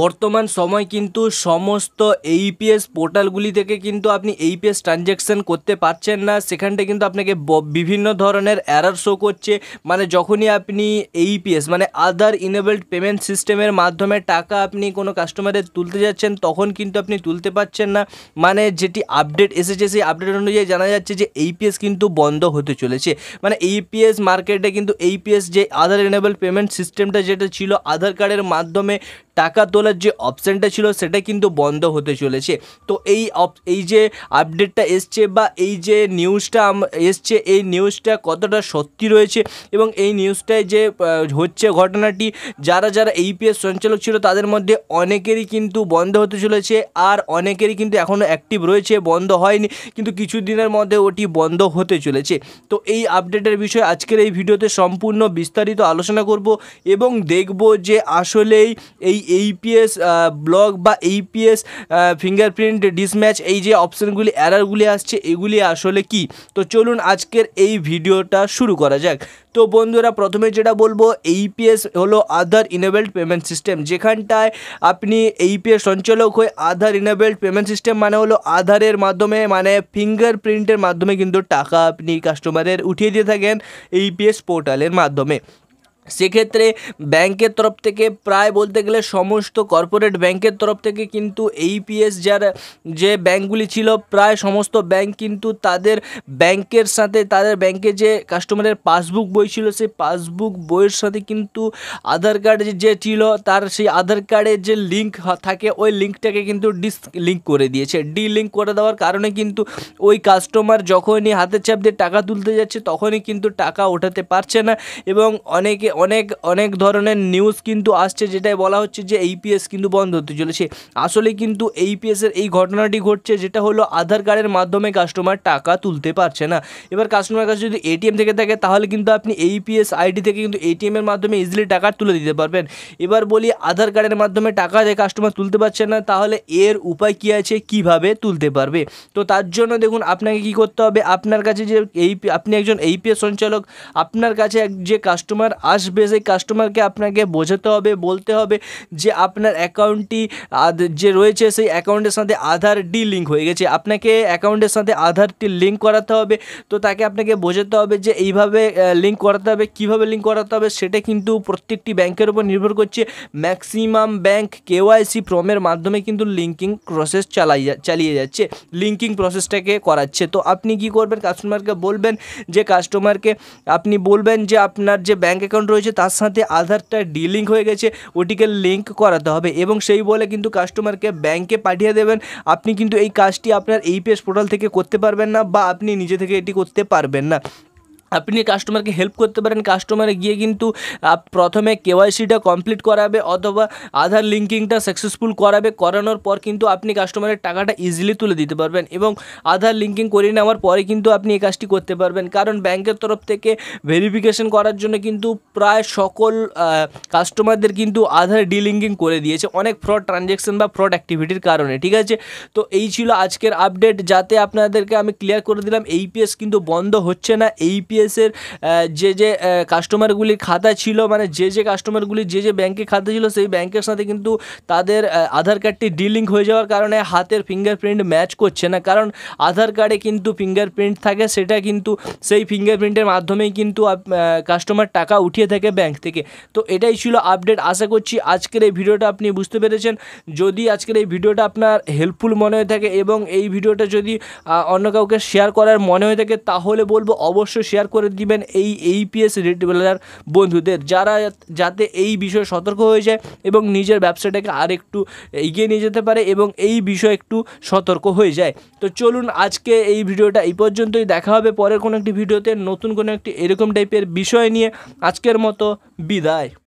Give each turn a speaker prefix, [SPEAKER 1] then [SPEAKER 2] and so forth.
[SPEAKER 1] বর্তমান সময় কিন্তু সমস্ত এইপিএস e পোর্টালগুলি থেকে কিন্তু আপনি এইপিএস e ট্রানজ্যাকশান করতে পারছেন না সেখানটা কিন্তু আপনাকে বিভিন্ন ধরনের অ্যারার শো করছে মানে যখনই আপনি এইপিএস e মানে আদার ইনেবলড পেমেন্ট সিস্টেমের মাধ্যমে টাকা আপনি কোনো কাস্টমারের তুলতে যাচ্ছেন তখন কিন্তু আপনি তুলতে পারছেন না মানে যেটি আপডেট এসেছে সেই আপডেট অনুযায়ী জানা যাচ্ছে যে এইপিএস কিন্তু বন্ধ হতে চলেছে মানে এইপিএস মার্কেটে কিন্তু এইপিএস যে আধার এনেবল পেমেন্ট সিস্টেমটা যেটা ছিল আধার কার্ডের মাধ্যমে টাকা তোলা তোলার যে অপশানটা ছিল সেটা কিন্তু বন্ধ হতে চলেছে তো এই এই যে আপডেটটা এসছে বা এই যে নিউজটা এসছে এই নিউজটা কতটা সত্যি রয়েছে এবং এই নিউজটায় যে হচ্ছে ঘটনাটি যারা যারা ইপিএস সঞ্চালক ছিল তাদের মধ্যে অনেকেরই কিন্তু বন্ধ হতে চলেছে আর অনেকেরই কিন্তু এখনও অ্যাক্টিভ রয়েছে বন্ধ হয়নি কিন্তু কিছু দিনের মধ্যে ওটি বন্ধ হতে চলেছে তো এই আপডেটের বিষয়ে আজকের এই ভিডিওতে সম্পূর্ণ বিস্তারিত আলোচনা করব এবং দেখব যে আসলেই এই এইপিএস ইউপিএস ব্লক বা এইপিএস ফিঙ্গারপ্রিন্ট ডিসম্যাচ এই যে অপশানগুলি অ্যারারগুলি আসছে এগুলি আসলে কি তো চলুন আজকের এই ভিডিওটা শুরু করা যাক তো বন্ধুরা প্রথমে যেটা বলবো এইপিএস হলো আধার ইনেবেলড পেমেন্ট সিস্টেম যেখানটায় আপনি ইপিএস সঞ্চালক হয়ে আধার ইনেবেলড পেমেন্ট সিস্টেম মানে হলো আধারের মাধ্যমে মানে ফিঙ্গারপ্রিন্টের মাধ্যমে কিন্তু টাকা আপনি কাস্টমারের উঠিয়ে দিয়ে থাকেন এইপিএস পোর্টালের মাধ্যমে সেক্ষেত্রে ব্যাংকের তরফ থেকে প্রায় বলতে গেলে সমস্ত কর্পোরেট ব্যাংকের তরফ থেকে কিন্তু এইপিএস যার যে ব্যাংকগুলি ছিল প্রায় সমস্ত ব্যাংক কিন্তু তাদের ব্যাংকের সাথে তাদের ব্যাংকে যে কাস্টমারের পাসবুক বই ছিল সেই পাসবুক বইয়ের সাথে কিন্তু আধার কার্ড যে ছিল তার সেই আধার কার্ডের যে লিঙ্ক থাকে ওই লিঙ্কটাকে কিন্তু ডিস লিঙ্ক করে দিয়েছে ডি লিঙ্ক করে দেওয়ার কারণে কিন্তু ওই কাস্টমার যখনই হাতের চাপ দিয়ে টাকা তুলতে যাচ্ছে তখনই কিন্তু টাকা ওঠাতে পারছে না এবং অনেকে অনেক অনেক ধরনের নিউজ কিন্তু আসছে যেটাই বলা হচ্ছে যে এইপিএস কিন্তু বন্ধ হতে চলেছে আসলে কিন্তু এইপিএসের এই ঘটনাটি ঘটছে যেটা হলো আধার কার্ডের মাধ্যমে কাস্টমার টাকা তুলতে পারছে না এবার কাস্টমার কাছে যদি এটিএম থেকে থাকে তাহলে কিন্তু আপনি এইপিএস আইডি থেকে কিন্তু এটিএমের মাধ্যমে ইজিলি টাকা তুলে দিতে পারবেন এবার বলি আধার কার্ডের মাধ্যমে টাকা যে কাস্টমার তুলতে পারছে না তাহলে এর উপায় কী আছে কিভাবে তুলতে পারবে তো তার জন্য দেখুন আপনাকে কি করতে হবে আপনার কাছে যে এই আপনি একজন এইপিএস সঞ্চালক আপনার কাছে যে কাস্টমার আস আসবে সেই কাস্টমারকে আপনাকে বোঝাতে হবে বলতে হবে যে আপনার অ্যাকাউন্টটি যে রয়েছে সেই অ্যাকাউন্টের সাথে আধার ডি লিঙ্ক হয়ে গেছে আপনাকে অ্যাকাউন্টের সাথে আধারটি লিঙ্ক করাতে হবে তো তাকে আপনাকে বোঝাতে হবে যে এইভাবে লিঙ্ক করাতে হবে কিভাবে লিঙ্ক করাতে হবে সেটা কিন্তু প্রত্যেকটি ব্যাংকের উপর নির্ভর করছে ম্যাক্সিমাম ব্যাংক কেওয়াইসি ফর্মের মাধ্যমে কিন্তু লিঙ্কিং প্রসেস চালাই চালিয়ে যাচ্ছে লিঙ্কিং প্রসেসটাকে করাচ্ছে তো আপনি কি করবেন কাস্টমারকে বলবেন যে কাস্টমারকে আপনি বলবেন যে আপনার যে ব্যাঙ্ক অ্যাকাউন্ট রয়েছে তার সাথে আধারটা ডিলিঙ্ক হয়ে গেছে ওটিকে লিঙ্ক করাতে হবে এবং সেই বলে কিন্তু কাস্টমারকে ব্যাংকে পাঠিয়ে দেবেন আপনি কিন্তু এই কাজটি আপনার এই পোর্টাল থেকে করতে পারবেন না বা আপনি নিজে থেকে এটি করতে পারবেন না আপনি কাস্টমারকে হেল্প করতে পারেন কাস্টমারে গিয়ে কিন্তু প্রথমে কেওয়াইসিটা কমপ্লিট করাবে অথবা আধার লিঙ্কিংটা সাকসেসফুল করাবে করানোর পর কিন্তু আপনি কাস্টমারের টাকাটা ইজিলি তুলে দিতে পারবেন এবং আধার লিঙ্কিং করে নেওয়ার পরে কিন্তু আপনি এই কাজটি করতে পারবেন কারণ ব্যাংকের তরফ থেকে ভেরিফিকেশন করার জন্য কিন্তু প্রায় সকল কাস্টমারদের কিন্তু আধার ডিলিঙ্কিং করে দিয়েছে অনেক ফ্রড ট্রানজ্যাকশন বা ফ্রড অ্যাক্টিভিটির কারণে ঠিক আছে তো এই ছিল আজকের আপডেট যাতে আপনাদেরকে আমি ক্লিয়ার করে দিলাম এইপিএস কিন্তু বন্ধ হচ্ছে না এইপিএস বাংলাদেশের যে যে কাস্টমারগুলির খাতা ছিল মানে যে যে কাস্টমারগুলি যে যে ব্যাংকে খাতা ছিল সেই ব্যাংকের সাথে কিন্তু তাদের আধার কার্ডটি ডিলিঙ্ক হয়ে যাওয়ার কারণে হাতের ফিঙ্গারপ্রিন্ট ম্যাচ করছে না কারণ আধার কার্ডে কিন্তু ফিঙ্গারপ্রিন্ট থাকে সেটা কিন্তু সেই ফিঙ্গারপ্রিন্টের মাধ্যমেই কিন্তু কাস্টমার টাকা উঠিয়ে থাকে ব্যাংক থেকে তো এটাই ছিল আপডেট আশা করছি আজকের এই ভিডিওটা আপনি বুঝতে পেরেছেন যদি আজকের এই ভিডিওটা আপনার হেল্পফুল মনে হয়ে থাকে এবং এই ভিডিওটা যদি অন্য কাউকে শেয়ার করার মনে হয়ে থাকে তাহলে বলবো অবশ্যই শেয়ার শেয়ার করে দিবেন এই এইপিএস রিটেলার বন্ধুদের যারা যাতে এই বিষয়ে সতর্ক হয়ে যায় এবং নিজের ব্যবসাটাকে আর একটু এগিয়ে নিয়ে যেতে পারে এবং এই বিষয়ে একটু সতর্ক হয়ে যায় তো চলুন আজকে এই ভিডিওটা এই পর্যন্তই দেখা হবে পরের কোনো একটি ভিডিওতে নতুন কোনো একটি এরকম টাইপের বিষয় নিয়ে আজকের মতো বিদায়